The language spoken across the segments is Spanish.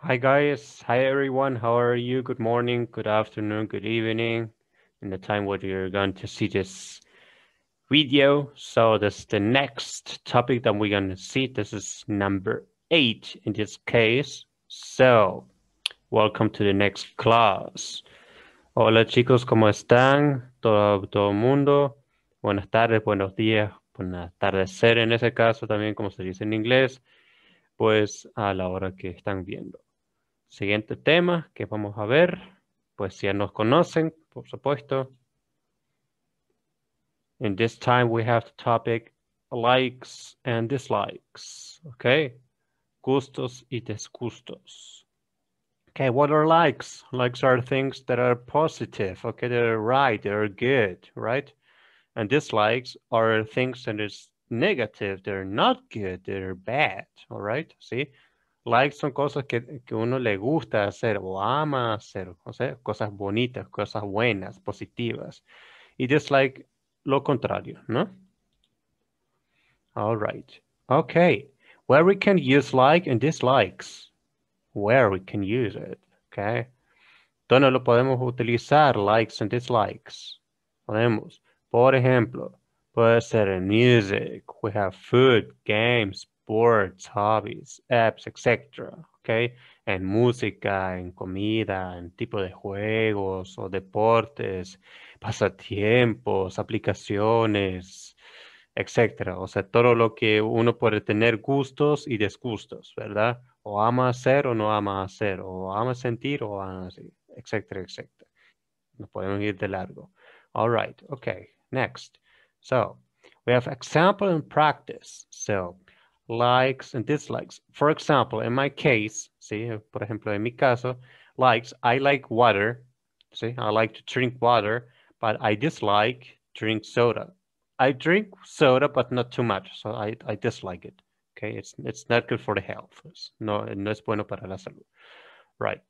Hi guys, hi everyone. How are you? Good morning, good afternoon, good evening. In the time what you're going to see this video. So this the next topic that we're going to see. This is number eight in this case. So welcome to the next class. Hola chicos, ¿cómo están? Todo, todo mundo. Buenas tardes, buenos días, buenas atardecer en ese caso también como se dice en inglés, pues a la hora que están viendo. Siguiente tema que vamos a ver, pues ya nos conocen, por supuesto. In this time we have the topic likes and dislikes, okay? Gustos y disgustos. Okay, what are likes? Likes are things that are positive, okay, they're right, they're good, right? And dislikes are things that is negative, they're not good, they're bad, all right? See, Likes son cosas que, que, uno le gusta hacer o ama hacer, o sea, cosas bonitas, cosas buenas, positivas. Y dislike lo contrario, ¿no? All right. Okay. Where we can use like and dislikes. Where we can use it. Okay. Entonces lo podemos utilizar, likes and dislikes. Podemos. Por ejemplo, puede ser en music. We have food, games, sports, hobbies, apps, etc. ¿okay? En música, en comida, en tipo de juegos o deportes, pasatiempos, aplicaciones, etcétera. O sea, todo lo que uno puede tener gustos y disgustos, ¿verdad? O ama hacer o no ama hacer, o ama sentir o ama así, etcétera, etcétera. Nos podemos ir de largo. All right, okay, next. So, we have example and practice. So, likes and dislikes. For example, in my case, see. Eh, por ejemplo, en mi caso, likes, I like water, See, I like to drink water, but I dislike drink soda. I drink soda, but not too much, so I, I dislike it. Okay, it's, it's not good for the health. No, no es bueno para la salud. Right.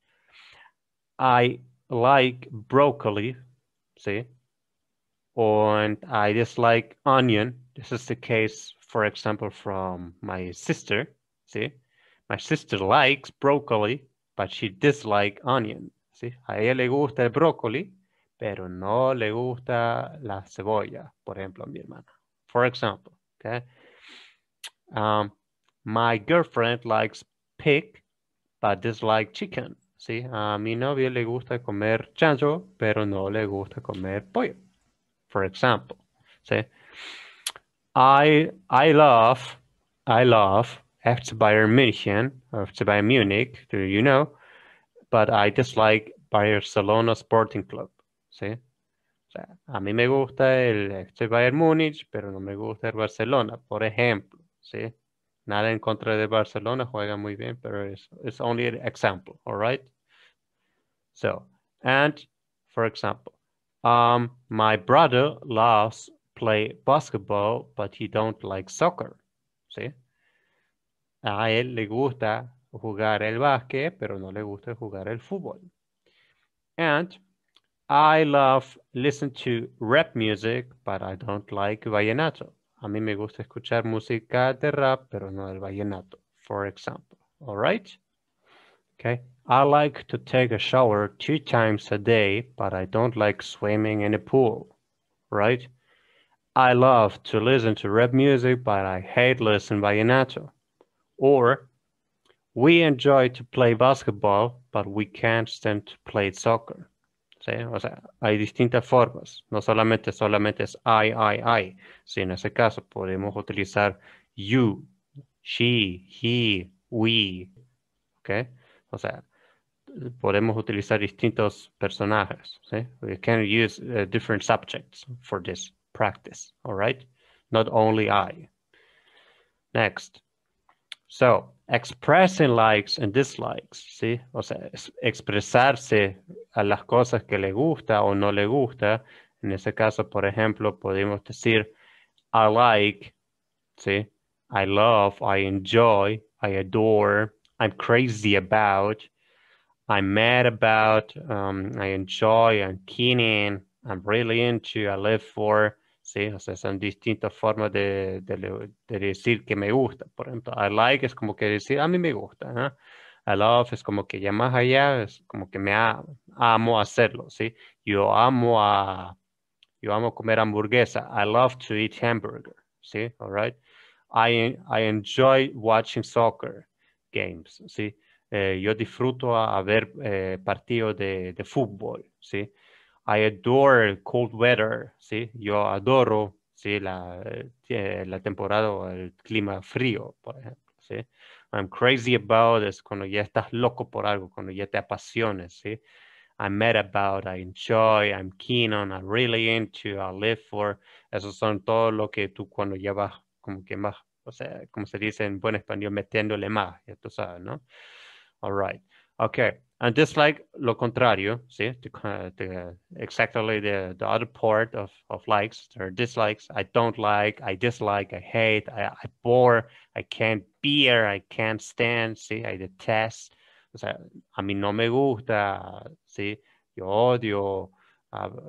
I like broccoli, see, and I dislike onion, this is the case, for example, from my sister. See, my sister likes broccoli, but she dislikes onion. See, a ella le gusta el brócoli, pero no le gusta la cebolla, por ejemplo, mi hermana. For example, okay. Um, my girlfriend likes pig, but dislikes chicken. Sí, a mi novio le gusta comer chancho, pero no le gusta comer pollo. For example, sí. I I love I love FC Bayern München, FC Bayern Munich, do you know? But I dislike Barcelona Sporting Club, See, O sea, a mí me gusta el FC Bayern Múnich, pero no me gusta el Barcelona, por ejemplo, see, Nada en contra de Barcelona, juega muy bien, pero es it's only an example, all right? So, and for example, um, my brother loves play basketball, but he don't like soccer. ¿Sí? A él le gusta jugar el básquet, pero no le gusta jugar el fútbol. And I love listen to rap music, but I don't like vallenato. A mí me gusta escuchar música de rap, pero no el vallenato, for example. All right? Okay. I like to take a shower two times a day, but I don't like swimming in a pool. Right? I love to listen to rap music, but I hate listening vallenato. Or we enjoy to play basketball, but we can't stand to play soccer. ¿Sí? O sea, hay distintas formas. No solamente, solamente es I, I, I. Si en ese caso podemos utilizar you, she, he, we. ¿Okay? O sea, podemos utilizar distintos personajes. ¿sí? We can use uh, different subjects for this practice, all right? Not only I. Next. So, expressing likes and dislikes, ¿sí? O sea, expresarse a las cosas que le gusta o no le gusta. En ese caso, por ejemplo, podemos decir, I like, ¿sí? I love, I enjoy, I adore, I'm crazy about, I'm mad about, um, I enjoy, I'm keen in, I'm really into, I live for, O sea, son distintas formas de, decir que me gusta. Por ejemplo, I like es como que decir a mí me gusta, I love es como que ya más allá es como que me amo hacerlo, ¿sí? Yo amo a, yo amo comer hamburguesa. I love to eat hamburger, ¿sí? All right. I, enjoy watching soccer games, ¿sí? Eh, yo disfruto a, ver eh, partidos de, de, fútbol, ¿sí? I adore cold weather, ¿sí? Yo adoro, ¿sí? La, eh, la temporada o el clima frío, por ejemplo, ¿sí? I'm crazy about es cuando ya estás loco por algo, cuando ya te apasiones, ¿sí? I'm mad about, I enjoy, I'm keen on, I'm really into, I live for. Esos son todo lo que tú cuando ya vas como que más, o sea, como se dice en buen español, metiéndole más, ya tú sabes, ¿no? All right. Okay and dislike lo contrario, sí, exactly the, the other part of, of likes or dislikes. I don't like, I dislike, I hate, I, bore, I can't bear, I can't stand, sí, I detest. O sea, a mí no me gusta, sí, yo odio,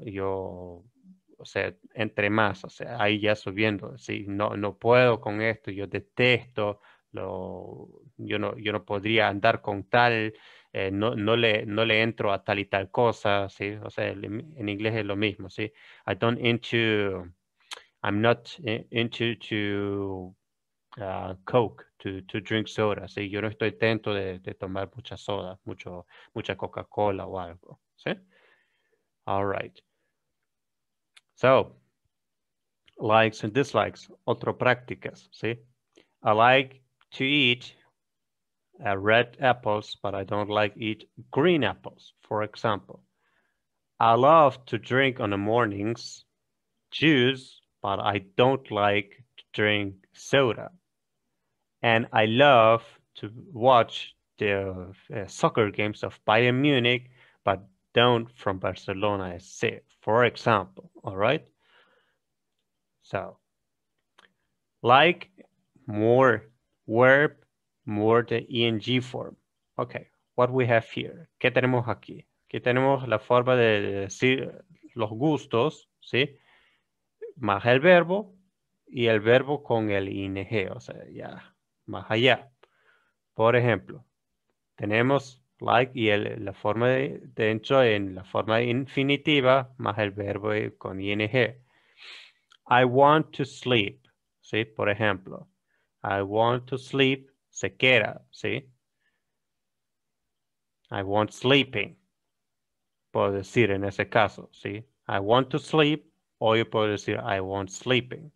yo, o sea, entre más, o sea, ahí ya subiendo, sí, no, no puedo con esto, yo detesto, lo, yo, no, yo no podría andar con tal. Eh, no, no, le, no le entro a tal y tal cosa, ¿sí? O sea, en inglés es lo mismo, ¿sí? I don't into, I'm not eh, into to ah, Coke, to, to drink soda, ¿sí? Yo no estoy tento de, tomar mucha soda, mucho, mucha Coca-Cola o algo, ¿sí? All right. So, likes and dislikes, Otro prácticas, ¿sí? I like to eat uh, red apples, but I don't like eat green apples, for example. I love to drink on the mornings juice, but I don't like to drink soda. And I love to watch the uh, soccer games of Bayern Munich, but don't from Barcelona See, for example, all right? So, like, more, verb, more the ing e form. Ok, what we have here. ¿Qué tenemos aquí? Aquí tenemos la forma de decir los gustos, ¿sí? Más el verbo y el verbo con el ing, o sea, ya más allá. Por ejemplo, tenemos like y la forma de dentro en la forma infinitiva más el verbo con ing. I want to sleep, ¿sí? Por ejemplo, I want to sleep sequera, ¿sí? I want sleeping. Puedo decir en ese caso, ¿sí? I want to sleep o yo puedo decir I want sleeping.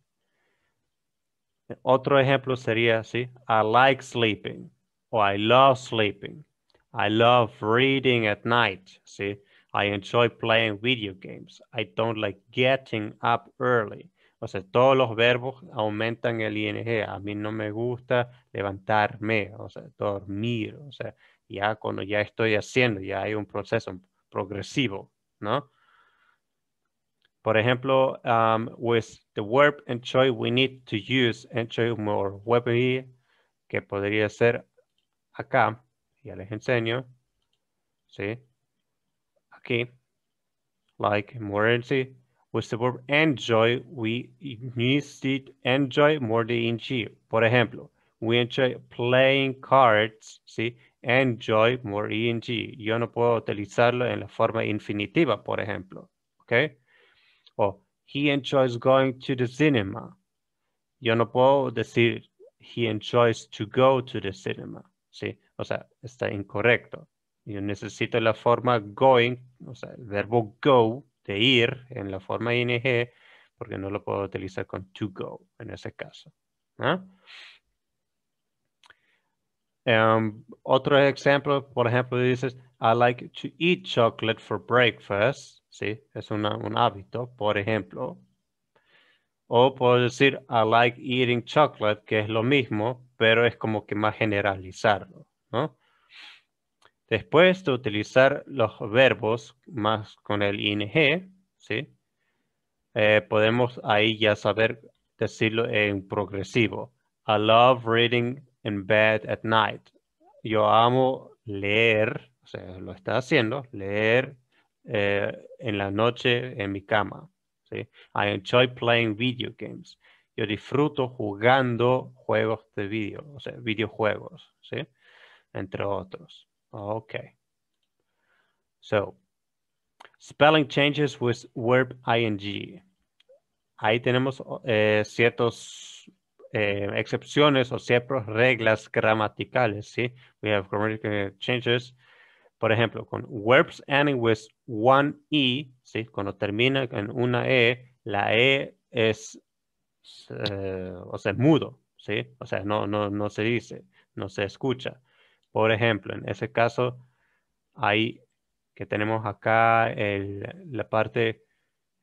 Otro ejemplo sería, ¿sí? I like sleeping o I love sleeping. I love reading at night, ¿sí? I enjoy playing video games. I don't like getting up early. O sea, todos los verbos aumentan el ing. A mí no me gusta levantarme, o sea, dormir, o sea, ya cuando ya estoy haciendo, ya hay un proceso progresivo, ¿no? Por ejemplo, um, with the verb enjoy, we need to use enjoy more weaponry, que podría ser acá, ya les enseño, ¿sí? Aquí, like, emergency, With the verb enjoy, we enjoy more the ing. Por ejemplo, we enjoy playing cards, ¿sí? Enjoy more ing. Yo no puedo utilizarlo en la forma infinitiva, por ejemplo, ¿ok? O he enjoys going to the cinema. Yo no puedo decir he enjoys to go to the cinema, ¿sí? O sea, está incorrecto. Yo necesito la forma going, o sea, el verbo go, de ir en la forma ing, porque no lo puedo utilizar con to go en ese caso. Em, otro ejemplo, por ejemplo, dices, I like to eat chocolate for breakfast. Sí, es un hábito, por ejemplo. O puedo decir, I like eating chocolate, que es lo mismo, pero es como que más generalizarlo, ¿no? Después de utilizar los verbos más con el ing, ¿sí? Eh, podemos ahí ya saber decirlo en progresivo. I love reading in bed at night. Yo amo leer, o sea, lo está haciendo, leer eh, en la noche en mi cama. I enjoy playing video games. Yo disfruto jugando juegos de video, o sea, videojuegos, entre otros. Okay. So, spelling changes with verb ing. Ahí tenemos eh, ciertas eh, excepciones o ciertas reglas gramaticales, ¿sí? We have grammatical changes. Por ejemplo, con verbs ending with one E, ¿sí? Cuando termina en una E, la E es, eh, o sea, mudo, ¿sí? O sea, no, no se dice, no se escucha. Por ejemplo, en ese caso, ahí que tenemos acá el, la parte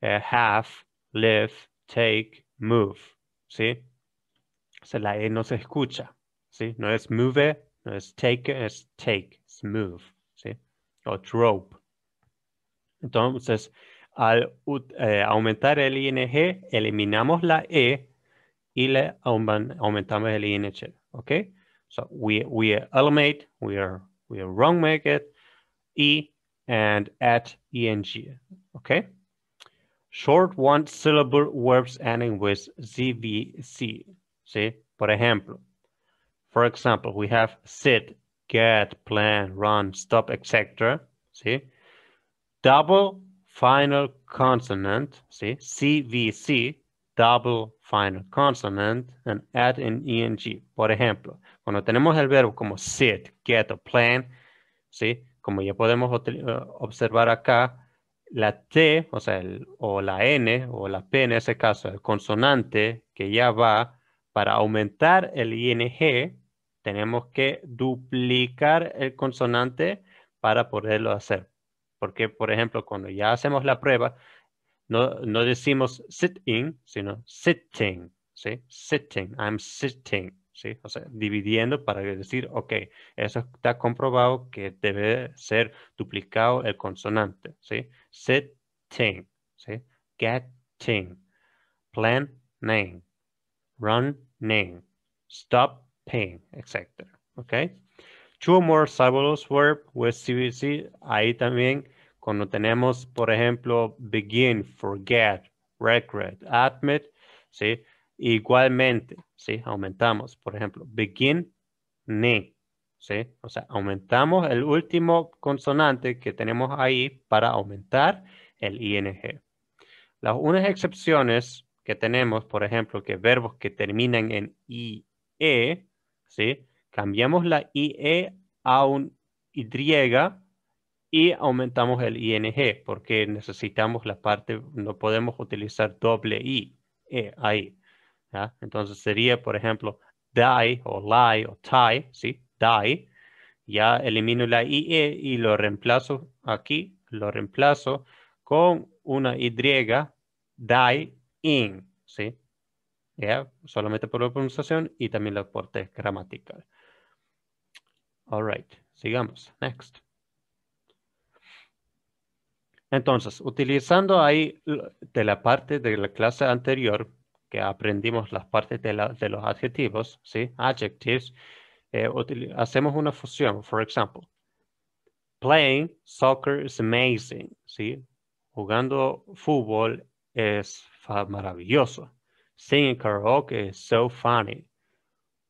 half, eh, have, live, take, move, ¿sí? O sea, la E no se escucha, ¿sí? No es move, no es take, es take, es move, ¿sí? O trope Entonces, al eh, aumentar el ING, eliminamos la E y le aumentamos el ING, ¿ok? So we we eliminate, we are we are wrong make it, e and at eng. Okay. Short one syllable verbs ending with zvc. See, por ejemplo. For example, we have sit, get, plan, run, stop, etc. See, double final consonant. See, cvc double final consonant and add an ing. Por ejemplo, cuando tenemos el verbo como sit, get o plan, ¿sí? como ya podemos eh, observar acá, la T, o sea, o la N o la P en ese caso, el consonante que ya va, para aumentar el ing, tenemos que duplicar el consonante para poderlo hacer. Porque, por ejemplo, cuando ya hacemos la prueba, no, decimos sitting, sino sitting, ¿sí? Sitting, I'm sitting, ¿sí? O sea, dividiendo para decir, ok, eso está comprobado que debe ser duplicado el consonante, ¿sí? Sitting, ¿sí? Getting, plan name, run name, stop etc. ¿Ok? Two more syllables verb with CBC, ahí también cuando tenemos, por ejemplo, begin, forget, regret, admit, ¿sí? Igualmente, ¿sí? Aumentamos, por ejemplo, begin, ne, ¿sí? O sea, aumentamos el último consonante que tenemos ahí para aumentar el ing. Las unas excepciones que tenemos, por ejemplo, que verbos que terminan en IE, ¿sí? Cambiamos la IE a un Y y aumentamos el ing porque necesitamos la parte, no podemos utilizar doble i eh, ahí. Entonces sería, por ejemplo, die o lie o tie, ¿sí? Die. Ya elimino la IE y lo reemplazo aquí, lo reemplazo con una Y, die in, ¿sí? Solamente por la pronunciación y también la parte gramatical. All right, sigamos. Next. Entonces, utilizando ahí de la parte de la clase anterior, que aprendimos las partes de, los adjetivos, ¿sí? Adjectives, eh, hacemos una fusión, por ejemplo. Playing soccer is amazing, ¿sí? Jugando fútbol es maravilloso. Singing karaoke is so funny.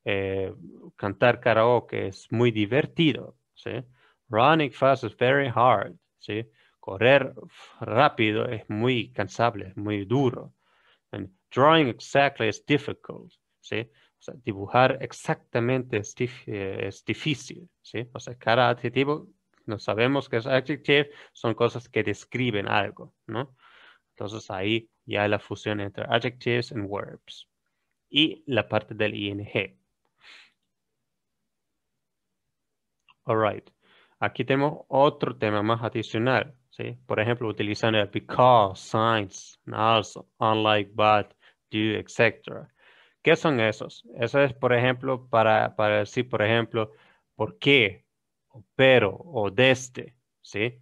Eh, cantar karaoke es muy divertido, ¿sí? Running fast is very hard, ¿sí? Correr rápido es muy cansable, muy duro. drawing exactly is difficult, dibujar exactamente es, eh, difícil, ¿sí? cada adjetivo, no sabemos que es adjective, son cosas que describen algo, ¿no? Entonces ahí ya la fusión entre adjectives and verbs. Y la parte del ing. All right. Aquí tenemos otro tema más adicional. Por ejemplo, utilizando el because, signs, also, unlike, but, do, etc. ¿Qué son esos? Eso es, por ejemplo, para, decir, por ejemplo, por qué, pero, o desde, ¿sí?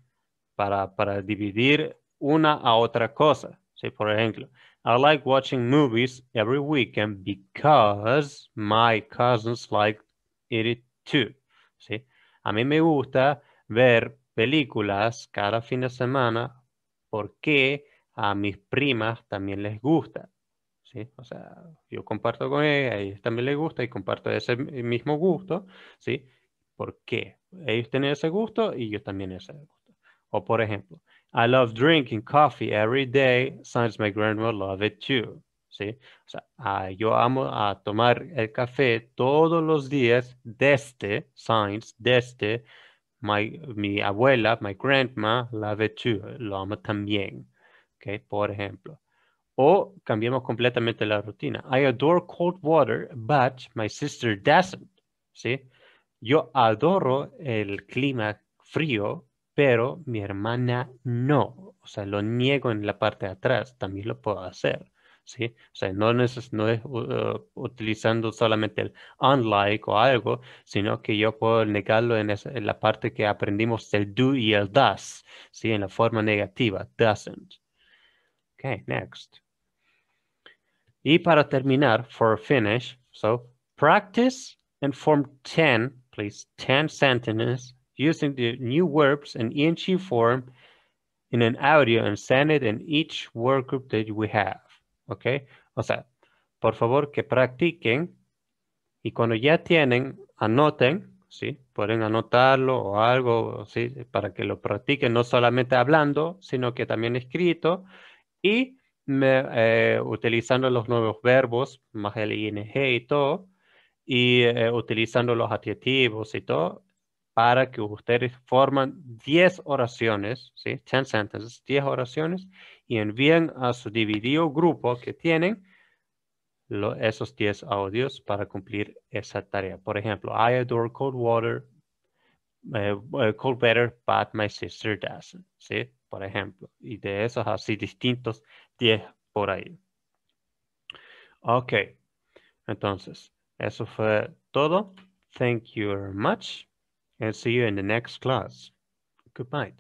Para, para dividir una a otra cosa, ¿sí? Por ejemplo, I like watching movies every weekend because my cousins like it too, A mí me gusta ver películas cada fin de semana porque a mis primas también les gusta. ¿sí? O sea, yo comparto con ellas, a también les gusta y comparto ese mismo gusto. ¿sí? ¿Por qué? Ellos tienen ese gusto y yo también ese gusto. O por ejemplo, I love drinking coffee every day, since my grandma loves it too. ¿Sí? O sea, ah, yo amo a tomar el café todos los días desde, science, desde My, mi abuela, my grandma, love it lo ama también. Okay, por ejemplo. O cambiamos completamente la rutina. I adore cold water, but my sister doesn't. ¿Sí? Yo adoro el clima frío, pero mi hermana no. O sea, lo niego en la parte de atrás. También lo puedo hacer. ¿sí? O sea, no, no es utilizando solamente el unlike o algo, sino que yo puedo negarlo en, en, la parte que aprendimos del do y el does, ¿sí? En la forma negativa, doesn't. OK, next. Y para terminar, for finish, so practice and form 10, please, 10 sentences using the new verbs in ing form in an audio and send it in each work group that we have. ¿Ok? O sea, por favor que practiquen y cuando ya tienen, anoten, ¿sí? Pueden anotarlo o algo, ¿sí? Para que lo practiquen, no solamente hablando, sino que también escrito y eh, utilizando los nuevos verbos, más el ING y todo, y eh, utilizando los adjetivos y todo, para que ustedes formen 10 oraciones, ¿sí? 10 sentences, 10 oraciones, y envíen a su dividido grupo que tienen esos 10 audios para cumplir esa tarea. Por ejemplo, I adore cold water, eh, eh, cold better. but my sister doesn't, ¿sí? Por ejemplo, y de esos así distintos 10 por ahí. Ok, entonces, eso fue todo. Thank you very much. and see you in the next class. Goodbye.